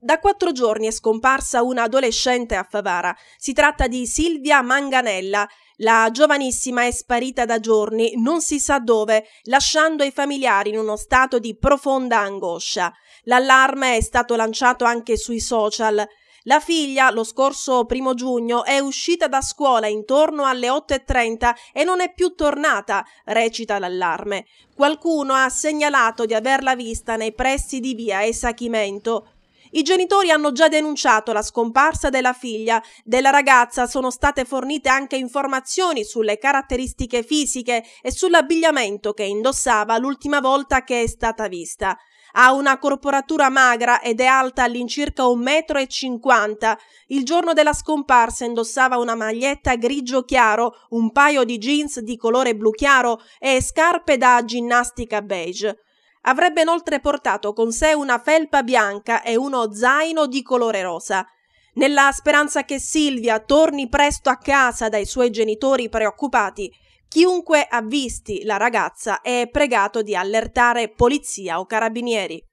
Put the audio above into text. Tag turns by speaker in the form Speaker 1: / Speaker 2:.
Speaker 1: Da quattro giorni è scomparsa una adolescente a Favara. Si tratta di Silvia Manganella. La giovanissima è sparita da giorni, non si sa dove, lasciando i familiari in uno stato di profonda angoscia. L'allarme è stato lanciato anche sui social. La figlia, lo scorso primo giugno, è uscita da scuola intorno alle 8.30 e non è più tornata, recita l'allarme. Qualcuno ha segnalato di averla vista nei pressi di via Esachimento. I genitori hanno già denunciato la scomparsa della figlia. Della ragazza sono state fornite anche informazioni sulle caratteristiche fisiche e sull'abbigliamento che indossava l'ultima volta che è stata vista. Ha una corporatura magra ed è alta all'incirca 1,50 m. Il giorno della scomparsa indossava una maglietta grigio chiaro, un paio di jeans di colore blu chiaro e scarpe da ginnastica beige. Avrebbe inoltre portato con sé una felpa bianca e uno zaino di colore rosa. Nella speranza che Silvia torni presto a casa dai suoi genitori preoccupati, chiunque avvisti la ragazza è pregato di allertare polizia o carabinieri.